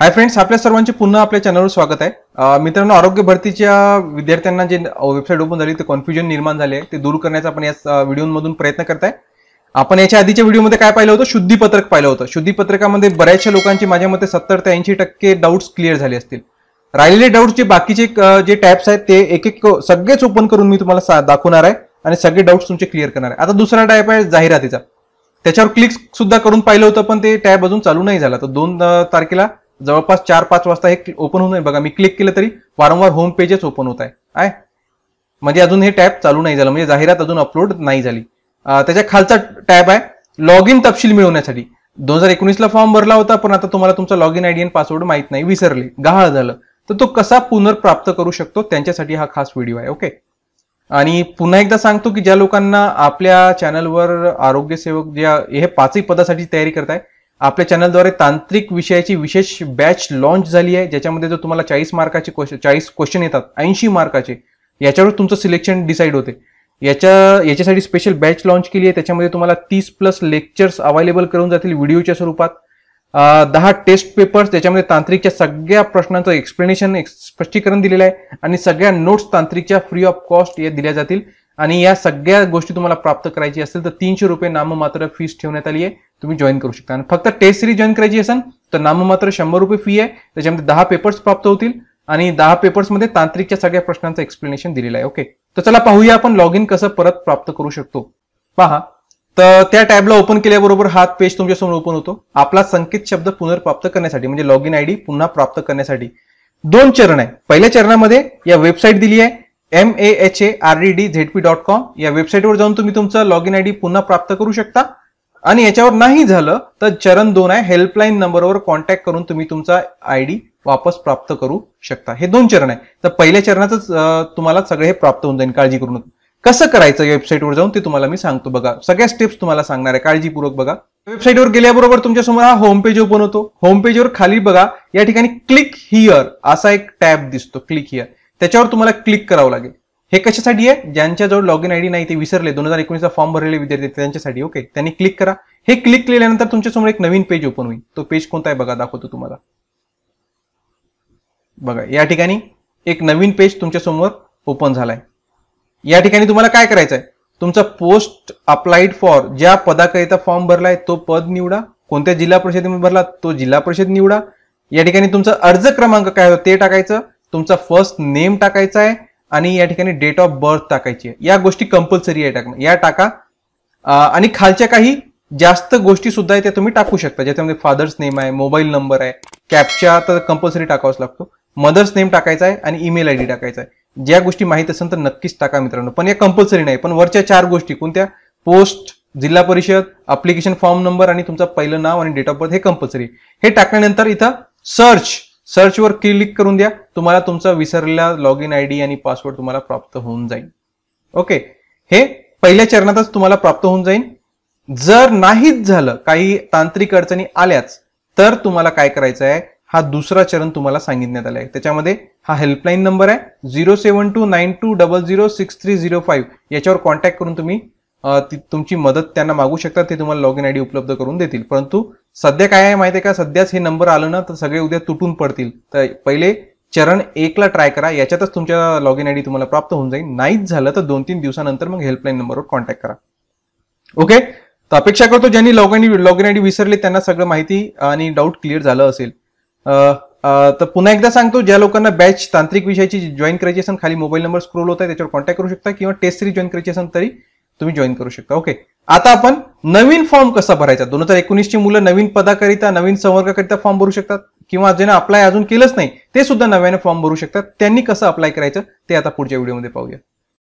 hi friends आपल्या सर्वांचे पुन्हा आपल्या चॅनलवर स्वागत आहे मित्रांनो आरोग्य भरतीच्या विद्यार्थ्यांना जे वेबसाईट ओपन झाली ते कन्फ्युजन निर्माण झाले ते दूर करण्याचा आपण या व्हिडिओमधून प्रयत्न करत आहे आपण याच्या आधीच्या व्हिडिओमध्ये काय पाहिलं होतं शुद्धीपत्रक पाहिलं होतं शुद्धीपत्रकामध्ये बऱ्याचशा लोकांचे माझ्या मते सत्तर ते ऐंशी टक्के डाऊट्स क्लिअर झाले असतील राहिलेले डाऊट्स जे बाकीचे जे टॅप्स आहेत ते एक एक सगळेच ओपन करून मी तुम्हाला दाखवणार आहे आणि सगळे डाऊट्स तुमचे क्लिअर करणार आहे आता दुसरा टॅप आहे जाहिरातीचा त्याच्यावर क्लिक सुद्धा करून पाहिलं होतं पण ते टॅब अजून चालू नाही झाला तर दोन तारखेला जवळपास चार पाच वाजता हे ओपन होऊन बघा मी क्लिक केलं तरी वारंवार होम पेजच ओपन होत आहे आहे म्हणजे अजून हे टॅब चालू नाही झालं म्हणजे जाहिरात अजून अपलोड नाही झाली त्याच्या खालचा टॅब आहे लॉग इन तपशील मिळवण्यासाठी दोन हजार एकोणीसला फॉर्म भरला होता पण आता तुम्हाला तुमचा लॉग इन आयडी आणि पासवर्ड माहित नाही विसरले गहाळ झालं तर तो कसा पुनर्प्राप्त करू शकतो त्यांच्यासाठी हा खास व्हिडिओ आहे ओके आणि पुन्हा एकदा सांगतो की ज्या लोकांना आपल्या चॅनलवर आरोग्यसेवक ज्या हे पाचही पदासाठी तयारी करताय आपल्या चॅनलद्वारे तांत्रिक विषयाची विशेष बॅच लॉन्च झाली आहे ज्याच्यामध्ये जो तुम्हाला चाळीस मार्काचे क्वेश्चन चाळीस क्वेश्चन येतात ऐंशी मार्काचे याच्यावर तुमचं सिलेक्शन डिसाईड होते याच्या याच्यासाठी स्पेशल बॅच लॉन्च केली आहे त्याच्यामध्ये तुम्हाला तीस प्लस लेक्चर्स अवेलेबल करून जातील व्हिडिओच्या स्वरूपात दहा टेस्ट पेपर्स त्याच्यामध्ये तांत्रिकच्या सगळ्या प्रश्नांचं एक्सप्लेनेशन स्पष्टीकरण दिलेलं आहे आणि सगळ्या नोट्स तांत्रिकच्या फ्री ऑफ कॉस्ट या दिल्या जातील आणि या सगळ्या गोष्टी तुम्हाला प्राप्त करायची असेल तर तीनशे रुपये नाममात्र फीस ठेवण्यात आली आहे तुम्ही जॉईन करू शकता आणि फक्त टेस्ट सिरीज जॉईन करायची असेल तर नाममात्र शंभर रुपये फी आहे त्याच्यामध्ये दहा पेपर्स प्राप्त होतील आणि दहा पेपर्समध्ये तांत्रिकच्या सगळ्या प्रश्नांचं एक्सप्लेनेशन दिलेलं आहे ओके तर चला पाहूया आपण लॉग इन कसं परत प्राप्त करू शकतो पहा तर त्या टॅबला ओपन केल्याबरोबर हा पेज तुमच्यासमोर ओपन होतो आपला संकेत शब्द पुनर्प्राप्त करण्यासाठी म्हणजे लॉग इन आयडी पुन्हा प्राप्त करण्यासाठी दोन चरण आहे पहिल्या चरणामध्ये या वेबसाईट दिली आहे M A H A R D D dot com या वेबसाईटवर जाऊन तुम्ही तुमचं लॉग इन आय डी पुन्हा प्राप्त करू शकता आणि याच्यावर नाही झालं तर चरण दोन आहे हेल्पलाईन नंबरवर कॉन्टॅक्ट करून तुम्ही तुमचा आय डी वापस प्राप्त करू शकता हे दोन चरण आहे तर पहिल्या चरणाचं तुम्हाला सगळे हे प्राप्त होऊन जाईल काळजी करून कसं करायचं वेबसाईटवर जाऊन ते तुम्हाला मी सांगतो बघा सगळ्या स्टेप्स तुम्हाला सांगणार आहे काळजीपूर्वक बघा वेबसाईटवर गेल्याबरोबर तुमच्यासमोर हा होम पेज ओपन होतो होम पेजवर खाली बघा या ठिकाणी क्लिक हिअर असा एक टॅब दिसतो क्लिक हिअर त्याच्यावर तुम्हाला क्लिक करावं लागेल हे कशासाठी आहे ज्यांच्याजवळ लॉग इन आयडी नाही ते विसरले दोन हजार एकोणीसचा फॉर्म भरलेले विद्यार्थी त्यांच्यासाठी ओके त्यांनी क्लिक करा हे क्लिक केल्यानंतर तुमच्यासमोर एक नवीन पेज ओपन होईल तो पेज कोणता आहे बघा दाखवतो तुम्हाला बघा या ठिकाणी एक नवीन पेज तुमच्यासमोर ओपन झालाय या ठिकाणी तुम्हाला काय करायचं आहे तुमचा पोस्ट अप्लाइड फॉर ज्या पदाकरिता फॉर्म भरलाय तो पद निवडा कोणत्या जिल्हा परिषदेमध्ये भरला तो जिल्हा परिषद निवडा या ठिकाणी तुमचा अर्ज क्रमांक काय होता ते टाकायचं तुमचा फर्स्ट नेम टाकायचा आहे आणि या ठिकाणी डेट ऑफ बर्थ टाकायची आहे या गोष्टी कंपल्सरी आहे टाकणं या टाका आणि खालच्या काही जास्त गोष्टी सुद्धा आहे त्या तुम्ही टाकू शकता ज्याच्यामध्ये फादर्स नेम आहे मोबाईल नंबर आहे कॅपच्या तर कंपल्सरी टाकावाच लागतो मदर्स नेम टाकायचा आहे आणि ईमेल आय डी टाकायचा आहे ज्या गोष्टी माहीत असेल तर नक्कीच टाका मित्रांनो पण या कंपल्सरी नाही पण वरच्या चार गोष्टी कोणत्या पोस्ट जिल्हा परिषद अप्लिकेशन फॉर्म नंबर आणि तुमचं पहिलं नाव आणि डेट ऑफ बर्थ हे कंपल्सरी हे टाकल्यानंतर इथं सर्च सर्चवर क्लिक करून द्या तुम्हाला तुमचा विसरलेला लॉग इन आय डी आणि पासवर्ड तुम्हाला प्राप्त होऊन जाईल ओके हे पहिल्या चरणातच तुम्हाला प्राप्त होऊन जाईल जर नाहीच झालं काही तांत्रिक अडचणी आल्याच तर तुम्हाला काय करायचं आहे हा दुसरा चरण तुम्हाला सांगितण्यात आला आहे त्याच्यामध्ये हा हेल्पलाईन नंबर आहे zero seven two nine two double zero six three zero five याच्यावर कॉन्टॅक्ट करून तुम्ही ती तुमची मदत त्यांना मागू शकता ते तुम्हाला लॉग इन आय डी उपलब्ध करून देतील परंतु सध्या काय आहे माहिती आहे का सध्याच हे नंबर आलं ना तर सगळे उद्या तुटून पडतील तर पहिले चरण एकला ट्राय करा याच्यातच तुमच्या लॉग इन आय डी तुम्हाला प्राप्त होऊन जाईल नाहीच झालं तर दोन तीन दिवसानंतर मग हेल्पलाईन नंबरवर कॉन्टॅक्ट करा ओके तर अपेक्षा करतो ज्यांनी log in log in I D विसरले त्यांना सगळं माहिती आणि डाऊट क्लिअर झालं असेल तर पुन्हा एकदा सांगतो ज्या लोकांना बॅच तांत्रिक विषयाची जॉईन करायची असेल खाली मोबाईल नंबर स्क्रोल होत आहे त्याच्यावर कॉन्टॅक्ट करू शकता किंवा टेस्ट सिरीज जॉईन करायची असेल तरी तुम्ही जॉईन करू शकता ओके आता आपण नवीन फॉर्म कसा भरायचा दोन हजार एकोणीसची मुलं नवीन पदाकरिता नवीन संवर्गाकरिता फॉर्म भरू शकतात किंवा ज्यांना अप्लाय अजून केलंच नाही ते सुद्धा नव्याने फॉर्म भरू शकतात त्यांनी कसं अप्लाय करायचं ते आता पुढच्या व्हिडिओमध्ये पाहूया